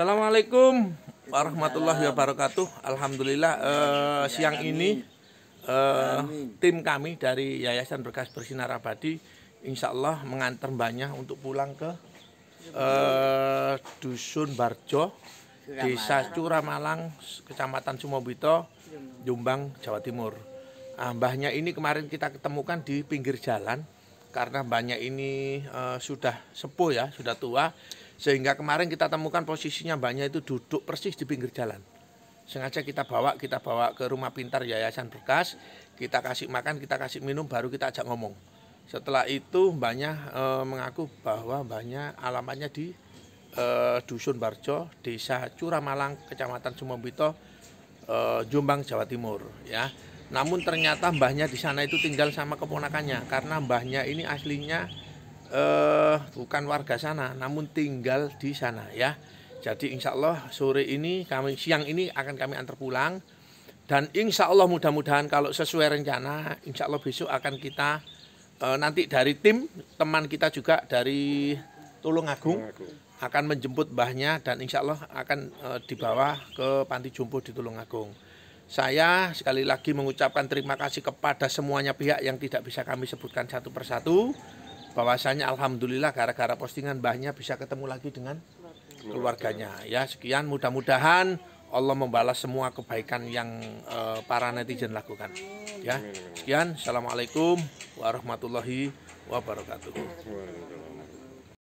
Assalamualaikum warahmatullahi wabarakatuh. Alhamdulillah eh, siang ini eh, tim kami dari Yayasan Berkas Bersinar Abadi insya Allah mengantar banyak untuk pulang ke eh, Dusun Barjo, Desa Curamalang, Kecamatan Sumobito, Jombang, Jawa Timur. Ah, mbahnya ini kemarin kita ketemukan di pinggir jalan karena banyak ini uh, sudah sepuh ya, sudah tua. Sehingga kemarin kita temukan posisinya banyak itu duduk persis di pinggir jalan. Sengaja kita bawa, kita bawa ke rumah pintar Yayasan Berkas, kita kasih makan, kita kasih minum, baru kita ajak ngomong. Setelah itu banyak e, eh, mengaku bahwa banyak alamatnya di e, Dusun Barjo, Desa Curamalang, Kecamatan Sumobito, e, eh, Jombang, Jawa Timur. Ya, namun ternyata mbahnya di sana itu tinggal sama keponakannya karena mbahnya ini aslinya eh, bukan warga sana, namun tinggal di sana ya. Jadi insya Allah sore ini, kami siang ini akan kami antar pulang. Dan insya Allah mudah-mudahan kalau sesuai rencana, insya Allah besok akan kita eh, nanti dari tim teman kita juga dari Tulungagung akan menjemput mbahnya dan insya Allah akan e, dibawa ke panti Jumbo di Tulungagung. Saya sekali lagi mengucapkan terima kasih kepada semuanya pihak yang tidak bisa kami sebutkan satu persatu bahwasanya alhamdulillah gara-gara postingan mbahnya bisa ketemu lagi dengan keluarganya ya sekian mudah-mudahan Allah membalas semua kebaikan yang uh, para netizen lakukan ya sekian assalamualaikum warahmatullahi wabarakatuh